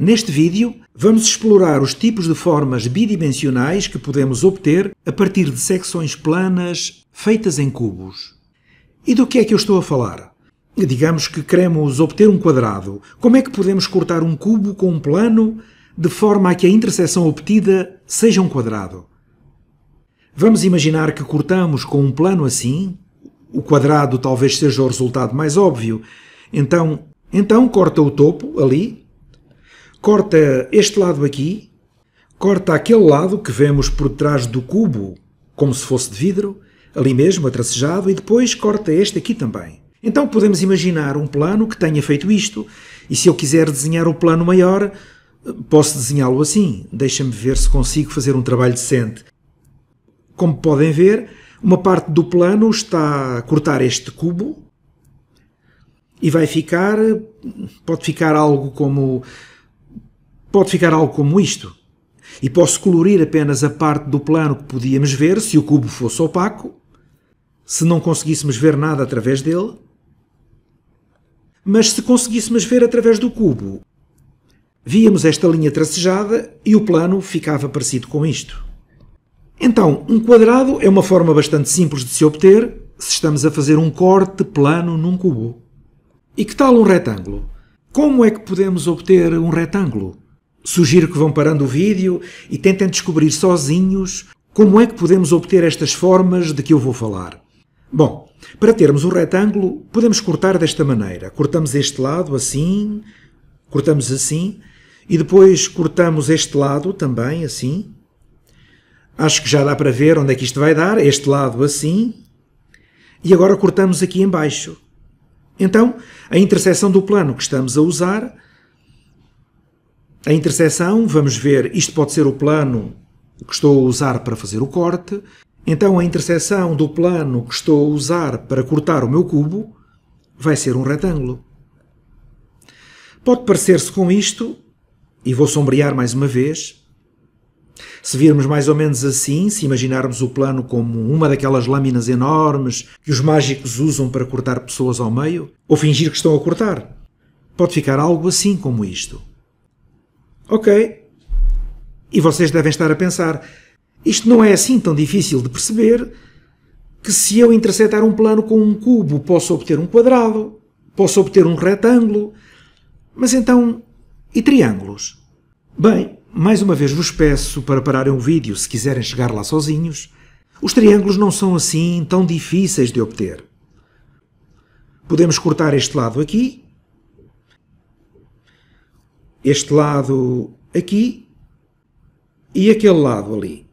Neste vídeo, vamos explorar os tipos de formas bidimensionais que podemos obter a partir de secções planas feitas em cubos. E do que é que eu estou a falar? Digamos que queremos obter um quadrado. Como é que podemos cortar um cubo com um plano de forma a que a interseção obtida seja um quadrado? Vamos imaginar que cortamos com um plano assim. O quadrado talvez seja o resultado mais óbvio. Então, então corta o topo ali corta este lado aqui, corta aquele lado que vemos por trás do cubo, como se fosse de vidro, ali mesmo, atracejado, e depois corta este aqui também. Então podemos imaginar um plano que tenha feito isto, e se eu quiser desenhar um plano maior, posso desenhá-lo assim. Deixa-me ver se consigo fazer um trabalho decente. Como podem ver, uma parte do plano está a cortar este cubo e vai ficar, pode ficar algo como Pode ficar algo como isto. E posso colorir apenas a parte do plano que podíamos ver se o cubo fosse opaco, se não conseguíssemos ver nada através dele. Mas se conseguíssemos ver através do cubo, víamos esta linha tracejada e o plano ficava parecido com isto. Então, um quadrado é uma forma bastante simples de se obter se estamos a fazer um corte plano num cubo. E que tal um retângulo? Como é que podemos obter um retângulo? Sugiro que vão parando o vídeo e tentem descobrir sozinhos como é que podemos obter estas formas de que eu vou falar. Bom, para termos um retângulo, podemos cortar desta maneira. Cortamos este lado assim, cortamos assim, e depois cortamos este lado também assim. Acho que já dá para ver onde é que isto vai dar. Este lado assim. E agora cortamos aqui embaixo. Então, a interseção do plano que estamos a usar a interseção, vamos ver, isto pode ser o plano que estou a usar para fazer o corte, então a interseção do plano que estou a usar para cortar o meu cubo vai ser um retângulo. Pode parecer-se com isto, e vou sombrear mais uma vez. Se virmos mais ou menos assim, se imaginarmos o plano como uma daquelas lâminas enormes que os mágicos usam para cortar pessoas ao meio, ou fingir que estão a cortar, pode ficar algo assim como isto. Ok. E vocês devem estar a pensar: isto não é assim tão difícil de perceber que se eu interceptar um plano com um cubo, posso obter um quadrado, posso obter um retângulo. Mas então, e triângulos? Bem, mais uma vez vos peço para pararem o vídeo se quiserem chegar lá sozinhos. Os triângulos não são assim tão difíceis de obter. Podemos cortar este lado aqui este lado aqui e aquele lado ali.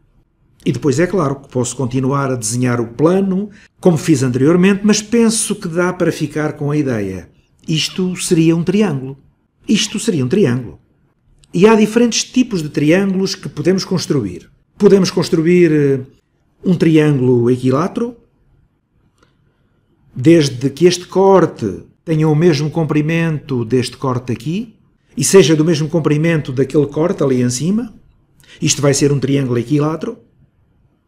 E depois é claro que posso continuar a desenhar o plano, como fiz anteriormente, mas penso que dá para ficar com a ideia. Isto seria um triângulo. Isto seria um triângulo. E há diferentes tipos de triângulos que podemos construir. Podemos construir eh, um triângulo equilátero, desde que este corte tenha o mesmo comprimento deste corte aqui, e seja do mesmo comprimento daquele corte ali em cima, isto vai ser um triângulo equilátero,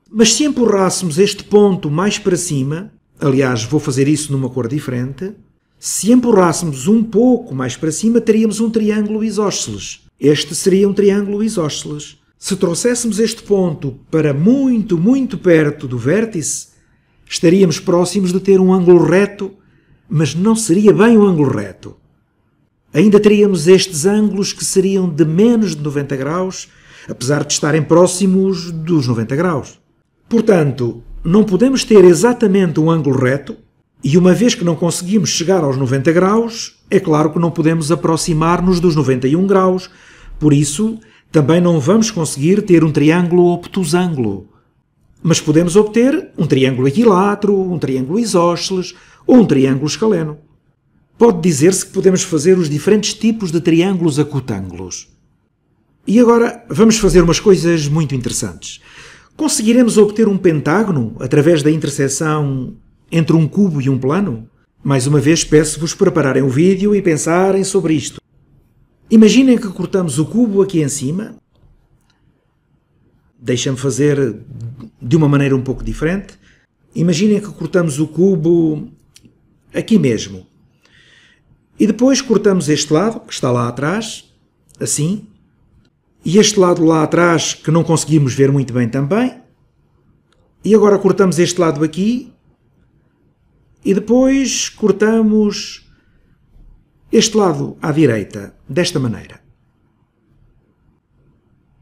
mas se empurrássemos este ponto mais para cima, aliás, vou fazer isso numa cor diferente, se empurrássemos um pouco mais para cima, teríamos um triângulo isósceles. Este seria um triângulo isósceles. Se trouxéssemos este ponto para muito, muito perto do vértice, estaríamos próximos de ter um ângulo reto, mas não seria bem um ângulo reto. Ainda teríamos estes ângulos que seriam de menos de 90 graus, apesar de estarem próximos dos 90 graus. Portanto, não podemos ter exatamente um ângulo reto, e uma vez que não conseguimos chegar aos 90 graus, é claro que não podemos aproximar-nos dos 91 graus, por isso também não vamos conseguir ter um triângulo obtusângulo. Mas podemos obter um triângulo equilátero, um triângulo isósceles ou um triângulo escaleno pode dizer-se que podemos fazer os diferentes tipos de triângulos acutângulos. E agora vamos fazer umas coisas muito interessantes. Conseguiremos obter um pentágono através da interseção entre um cubo e um plano? Mais uma vez peço-vos prepararem o vídeo e pensarem sobre isto. Imaginem que cortamos o cubo aqui em cima. Deixem-me fazer de uma maneira um pouco diferente. Imaginem que cortamos o cubo aqui mesmo, e depois cortamos este lado, que está lá atrás, assim, e este lado lá atrás, que não conseguimos ver muito bem também, e agora cortamos este lado aqui, e depois cortamos este lado à direita, desta maneira.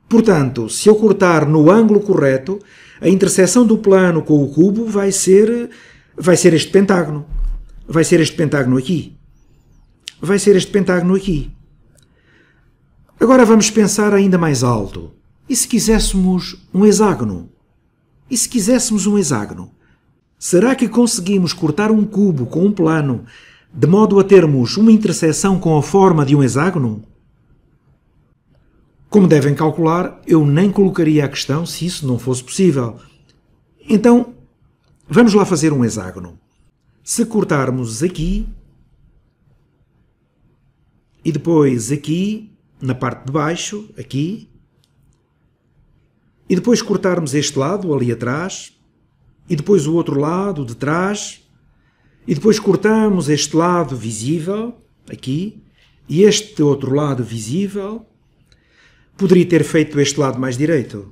Portanto, se eu cortar no ângulo correto, a interseção do plano com o cubo vai ser, vai ser este pentágono. Vai ser este pentágono aqui vai ser este pentágono aqui. Agora vamos pensar ainda mais alto. E se quiséssemos um hexágono? E se quiséssemos um hexágono? Será que conseguimos cortar um cubo com um plano de modo a termos uma interseção com a forma de um hexágono? Como devem calcular, eu nem colocaria a questão se isso não fosse possível. Então, vamos lá fazer um hexágono. Se cortarmos aqui, e depois aqui, na parte de baixo, aqui. E depois cortarmos este lado ali atrás. E depois o outro lado de trás. E depois cortamos este lado visível, aqui. E este outro lado visível. Poderia ter feito este lado mais direito.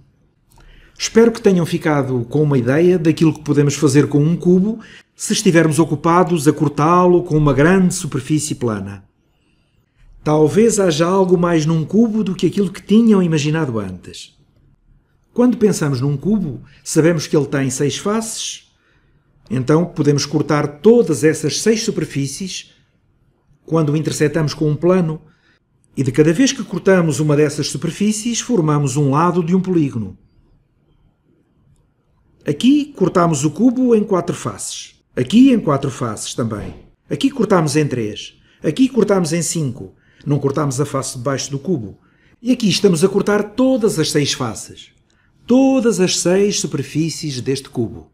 Espero que tenham ficado com uma ideia daquilo que podemos fazer com um cubo se estivermos ocupados a cortá-lo com uma grande superfície plana. Talvez haja algo mais num cubo do que aquilo que tinham imaginado antes. Quando pensamos num cubo, sabemos que ele tem seis faces, então podemos cortar todas essas seis superfícies quando o interceptamos com um plano, e de cada vez que cortamos uma dessas superfícies, formamos um lado de um polígono. Aqui cortamos o cubo em quatro faces. Aqui em quatro faces também. Aqui cortamos em três. Aqui cortamos em cinco. Não cortámos a face de baixo do cubo. E aqui estamos a cortar todas as seis faces. Todas as seis superfícies deste cubo.